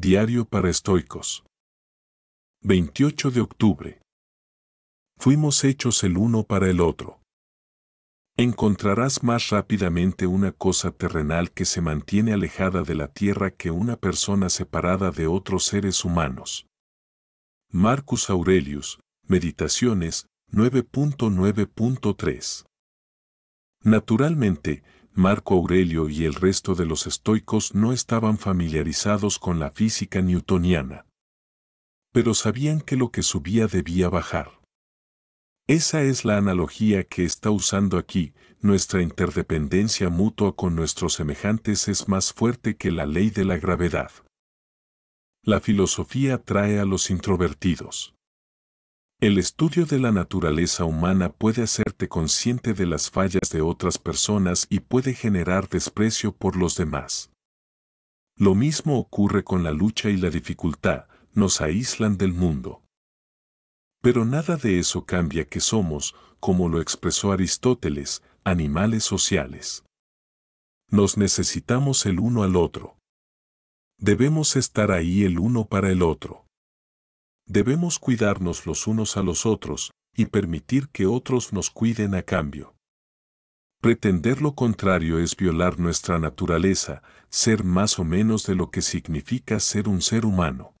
Diario para Estoicos. 28 de octubre. Fuimos hechos el uno para el otro. Encontrarás más rápidamente una cosa terrenal que se mantiene alejada de la tierra que una persona separada de otros seres humanos. Marcus Aurelius, Meditaciones 9.9.3. Naturalmente, Marco Aurelio y el resto de los estoicos no estaban familiarizados con la física newtoniana. Pero sabían que lo que subía debía bajar. Esa es la analogía que está usando aquí, nuestra interdependencia mutua con nuestros semejantes es más fuerte que la ley de la gravedad. La filosofía atrae a los introvertidos. El estudio de la naturaleza humana puede hacerte consciente de las fallas de otras personas y puede generar desprecio por los demás. Lo mismo ocurre con la lucha y la dificultad, nos aíslan del mundo. Pero nada de eso cambia que somos, como lo expresó Aristóteles, animales sociales. Nos necesitamos el uno al otro. Debemos estar ahí el uno para el otro debemos cuidarnos los unos a los otros y permitir que otros nos cuiden a cambio. Pretender lo contrario es violar nuestra naturaleza, ser más o menos de lo que significa ser un ser humano.